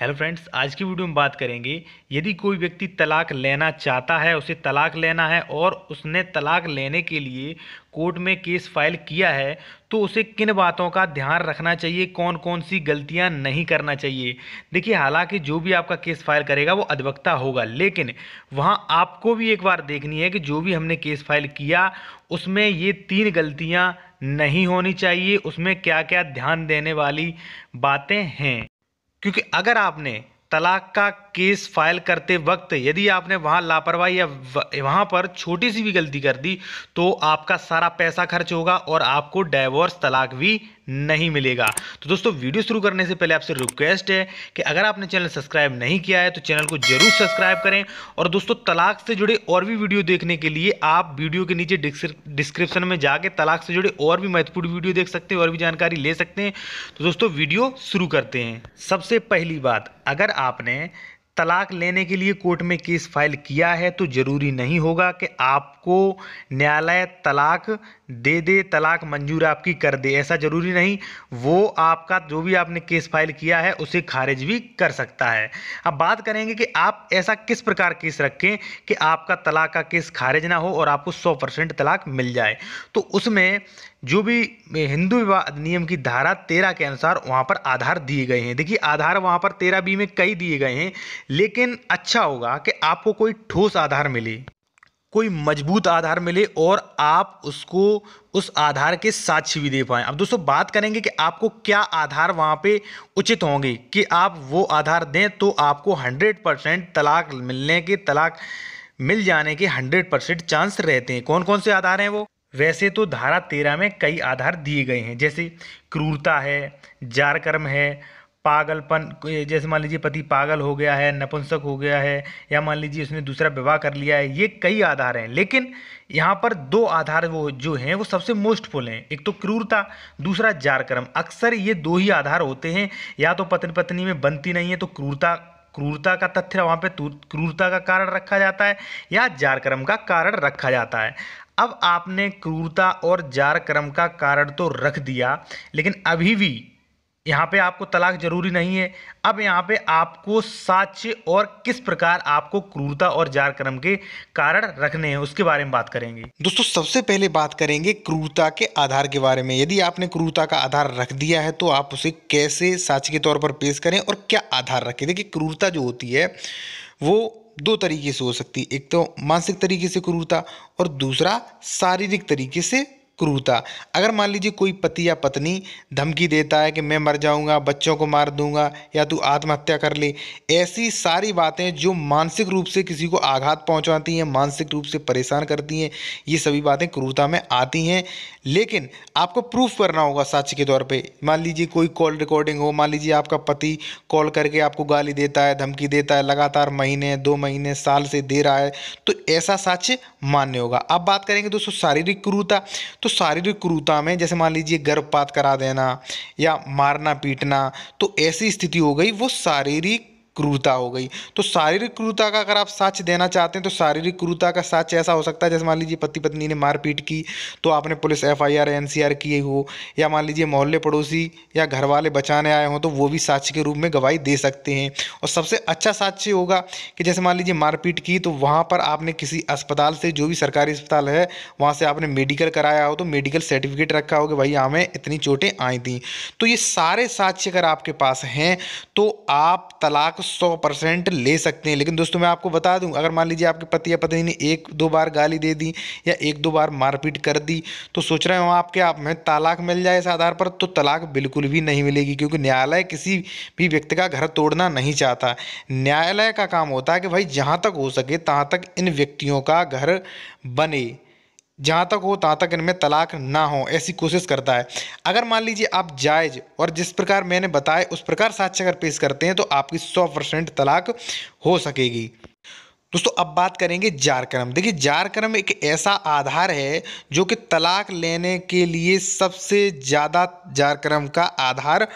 hello friends आज की video में बात करेंगे यदि कोई व्यक्ति तलाक लेना चाहता है उसे तलाक लेना है और उसने तलाक लेने के लिए कोर्ट में केस फाइल किया है तो उसे किन बातों का ध्यान रखना चाहिए कौन कौन सी गलतियां नहीं करना चाहिए देखिए हालांकि जो भी आपका केस फाइल करेगा वो अधिवक्ता होगा लेकिन वहां आपको भी एक बार देखनी है कि जो भी हमने केस फाइल किया उसमें ये तीन गलतियाँ नहीं होनी चाहिए उसमें क्या क्या ध्यान देने वाली बातें हैं क्योंकि अगर आपने तलाक का केस फाइल करते वक्त यदि आपने वहाँ लापरवाही या वहाँ पर छोटी सी भी गलती कर दी तो आपका सारा पैसा खर्च होगा और आपको डाइवोर्स तलाक भी नहीं मिलेगा तो दोस्तों वीडियो शुरू करने से पहले आपसे रिक्वेस्ट है कि अगर आपने चैनल सब्सक्राइब नहीं किया है तो चैनल को जरूर सब्सक्राइब करें और दोस्तों तलाक से जुड़े और भी वीडियो देखने के लिए आप वीडियो के नीचे डिस्क्रिप्शन में जाके तलाक से जुड़े और भी महत्वपूर्ण वीडियो देख सकते हैं और भी जानकारी ले सकते हैं तो दोस्तों वीडियो शुरू करते हैं सबसे पहली बात अगर आपने तलाक लेने के लिए कोर्ट में केस फाइल किया है तो ज़रूरी नहीं होगा कि आपको न्यायालय तलाक दे दे तलाक मंजूर आपकी कर दे ऐसा ज़रूरी नहीं वो आपका जो भी आपने केस फाइल किया है उसे खारिज भी कर सकता है अब बात करेंगे कि आप ऐसा किस प्रकार केस रखें कि आपका तलाक का केस खारिज ना हो और आपको सौ परसेंट तलाक मिल जाए तो उसमें जो भी हिंदू विवाह अधिनियम की धारा तेरह के अनुसार वहाँ पर आधार दिए गए हैं देखिए आधार वहाँ पर तेरह बी में कई दिए गए हैं लेकिन अच्छा होगा कि आपको कोई ठोस आधार मिले कोई मजबूत आधार मिले और आप उसको उस आधार के साक्षी भी दे पाएँ अब दोस्तों बात करेंगे कि आपको क्या आधार वहाँ पे उचित होंगे कि आप वो आधार दें तो आपको 100 परसेंट तलाक मिलने के तलाक मिल जाने के 100 परसेंट चांस रहते हैं कौन कौन से आधार हैं वो वैसे तो धारा तेरह में कई आधार दिए गए हैं जैसे क्रूरता है जारकर्म है पागलपन जैसे मान लीजिए पति पागल हो गया है नपुंसक हो गया है या मान लीजिए उसने दूसरा विवाह कर लिया है ये कई आधार हैं लेकिन यहाँ पर दो आधार वो जो हैं वो सबसे मोस्ट फुल हैं एक तो क्रूरता दूसरा जारकर्म अक्सर ये दो ही आधार होते हैं या तो पत्नी पत्नी में बनती नहीं है तो क्रूरता क्रूरता का तथ्य वहाँ पे क्रूरता का कारण रखा जाता है या जार का कारण रखा जाता है अब आपने क्रूरता और जार का कारण तो रख दिया लेकिन अभी भी यहाँ पे आपको तलाक ज़रूरी नहीं है अब यहाँ पे आपको साक्ष्य और किस प्रकार आपको क्रूरता और जार कर्म के कारण रखने हैं उसके बारे में बात करेंगे दोस्तों सबसे पहले बात करेंगे क्रूरता के आधार के बारे में यदि आपने क्रूरता का आधार रख दिया है तो आप उसे कैसे साक्ष्य के तौर पर पेश करें और क्या आधार रखें देखिए क्रूरता जो होती है वो दो तरीके से हो सकती है एक तो मानसिक तरीके से क्रूरता और दूसरा शारीरिक तरीके से क्रूरता अगर मान लीजिए कोई पति या पत्नी धमकी देता है कि मैं मर जाऊंगा बच्चों को मार दूंगा या तू आत्महत्या कर ले ऐसी सारी बातें जो मानसिक रूप से किसी को आघात पहुंचाती हैं मानसिक रूप से परेशान करती हैं ये सभी बातें क्रूरता में आती हैं लेकिन आपको प्रूफ करना होगा साक्षी के तौर पर मान लीजिए कोई कॉल रिकॉर्डिंग हो मान लीजिए आपका पति कॉल करके आपको गाली देता है धमकी देता है लगातार महीने दो महीने साल से दे रहा है तो ऐसा साक्ष्य मान्य होगा अब बात करेंगे दोस्तों शारीरिक क्रूरता तो शारीरिक क्रूरता में जैसे मान लीजिए गर्भपात करा देना या मारना पीटना तो ऐसी स्थिति हो गई वो शारीरिक क्रूरता हो गई तो शारीरिक क्रूरता का अगर आप साक्ष देना चाहते हैं तो शारीरिक क्रूरता का साक्ष ऐसा हो सकता है जैसे मान लीजिए पति पत्नी ने मारपीट की तो आपने police F I R N C R किए हो या मान लीजिए मोहल्ले पड़ोसी या घर वाले बचाने आए हों तो वो भी साक्ष के रूप में गवाही दे सकते हैं और सबसे अच्छा साक्ष्य होगा कि जैसे मान लीजिए मारपीट की तो वहाँ पर आपने किसी अस्पताल से जो भी सरकारी अस्पताल है वहाँ से आपने मेडिकल कराया हो तो मेडिकल सर्टिफिकेट रखा हो कि भाई हमें इतनी चोटें आई थी तो ये सारे साक्ष्य अगर आपके पास हैं तो आप तलाक सौ परसेंट ले सकते हैं लेकिन दोस्तों मैं आपको बता दूं अगर मान लीजिए आपके पति या पत्नी ने एक दो बार गाली दे दी या एक दो बार मारपीट कर दी तो सोच रहे हो आपके आप में तलाक मिल जाए इस आधार पर तो तलाक बिल्कुल भी नहीं मिलेगी क्योंकि न्यायालय किसी भी व्यक्ति का घर तोड़ना नहीं चाहता न्यायालय का काम होता है कि भाई जहाँ तक हो सके तहाँ तक इन व्यक्तियों का घर बने जहाँ तक हो तहाँ तक इनमें तलाक ना हो ऐसी कोशिश करता है अगर मान लीजिए आप जायज़ और जिस प्रकार मैंने बताया उस प्रकार साक्ष्य अगर पेश करते हैं तो आपकी सौ परसेंट तलाक हो सकेगी दोस्तों अब बात करेंगे जारक्रम देखिए जारक्रम एक ऐसा आधार है जो कि तलाक लेने के लिए सबसे ज़्यादा जारक्रम का आधार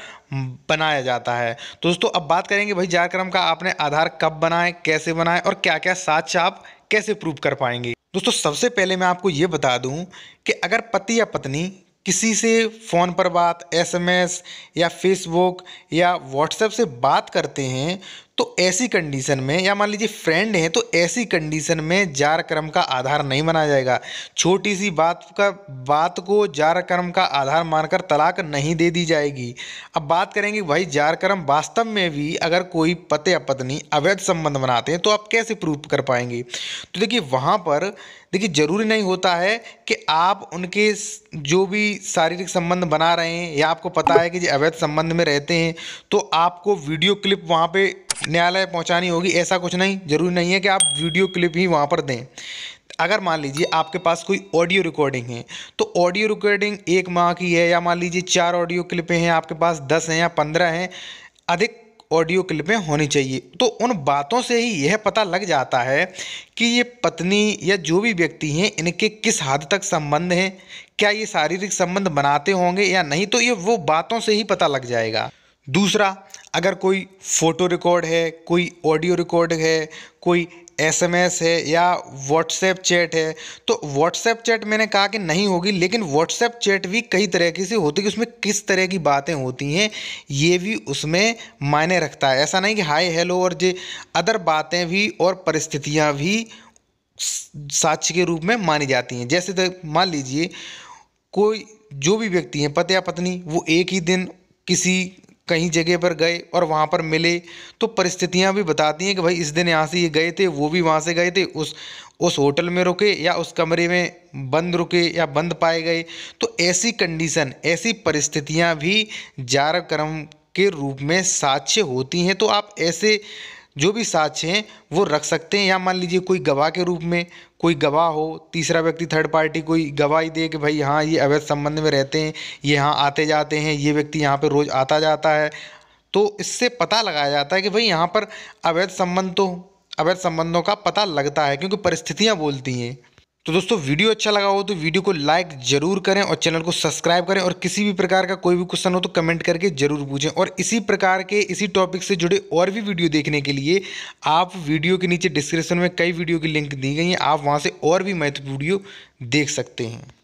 बनाया जाता है तो दोस्तों अब बात करेंगे भाई जारक्रम का आपने आधार कब बनाए कैसे बनाए और क्या क्या साक्ष्य आप कैसे प्रूव कर पाएंगे दोस्तों सबसे पहले मैं आपको ये बता दूं कि अगर पति या पत्नी किसी से फ़ोन पर बात एसएमएस या फेसबुक या व्हाट्सएप से बात करते हैं तो ऐसी कंडीशन में या मान लीजिए फ्रेंड हैं तो ऐसी कंडीशन में जार क्रम का आधार नहीं माना जाएगा छोटी सी बात का बात को जार क्रम का आधार मानकर तलाक नहीं दे दी जाएगी अब बात करेंगे भाई जार क्रम वास्तव में भी अगर कोई पते या पत्नी अवैध संबंध बनाते हैं तो आप कैसे प्रूव कर पाएंगे तो देखिए वहाँ पर देखिए ज़रूरी नहीं होता है कि आप उनके जो भी शारीरिक संबंध बना रहे हैं या आपको पता है कि जो अवैध संबंध में रहते हैं तो आपको वीडियो क्लिप वहाँ पे न्यायालय पहुंचानी होगी ऐसा कुछ नहीं ज़रूरी नहीं है कि आप वीडियो क्लिप ही वहाँ पर दें अगर मान लीजिए आपके पास कोई ऑडियो रिकॉर्डिंग है तो ऑडियो रिकॉर्डिंग एक माह की है या मान लीजिए चार ऑडियो क्लिपें हैं आपके पास दस हैं या पंद्रह हैं अधिक ऑडियो क्लिपें होनी चाहिए तो उन बातों से ही यह पता लग जाता है कि ये पत्नी या जो भी व्यक्ति हैं इनके किस हद तक संबंध हैं क्या ये शारीरिक संबंध बनाते होंगे या नहीं तो ये वो बातों से ही पता लग जाएगा दूसरा अगर कोई फ़ोटो रिकॉर्ड है कोई ऑडियो रिकॉर्ड है कोई एसएमएस है या व्हाट्सएप चैट है तो व्हाट्सएप चैट मैंने कहा कि नहीं होगी लेकिन व्हाट्सएप चैट भी कई तरह की से होती है उसमें किस तरह की बातें होती हैं ये भी उसमें मायने रखता है ऐसा नहीं कि हाय हेलो और जे अदर बातें भी और परिस्थितियाँ भी साक्ष्य के रूप में मानी जाती हैं जैसे मान लीजिए कोई जो भी व्यक्ति हैं पति या पत्नी वो एक ही दिन किसी कहीं जगह पर गए और वहाँ पर मिले तो परिस्थितियाँ भी बताती हैं कि भाई इस दिन यहाँ से ये गए थे वो भी वहाँ से गए थे उस उस होटल में रुके या उस कमरे में बंद रुके या बंद पाए गए तो ऐसी कंडीशन ऐसी परिस्थितियाँ भी जार क्रम के रूप में साक्ष्य होती हैं तो आप ऐसे जो भी साक्ष्य हैं वो रख सकते हैं या मान लीजिए कोई गवाह के रूप में कोई गवाह हो तीसरा व्यक्ति थर्ड पार्टी कोई गवाही दे कि भाई हाँ ये अवैध संबंध में रहते हैं ये यहाँ आते जाते हैं ये व्यक्ति यहाँ पर रोज़ आता जाता है तो इससे पता लगाया जाता है कि भाई यहाँ पर अवैध संबंध तो अवैध संबंधों का पता लगता है क्योंकि परिस्थितियाँ बोलती हैं तो दोस्तों वीडियो अच्छा लगा हो तो वीडियो को लाइक जरूर करें और चैनल को सब्सक्राइब करें और किसी भी प्रकार का कोई भी क्वेश्चन हो तो कमेंट करके जरूर पूछें और इसी प्रकार के इसी टॉपिक से जुड़े और भी वीडियो देखने के लिए आप वीडियो के नीचे डिस्क्रिप्शन में कई वीडियो की लिंक दी गई हैं आप वहाँ से और भी महत्वपूर्ण वीडियो देख सकते हैं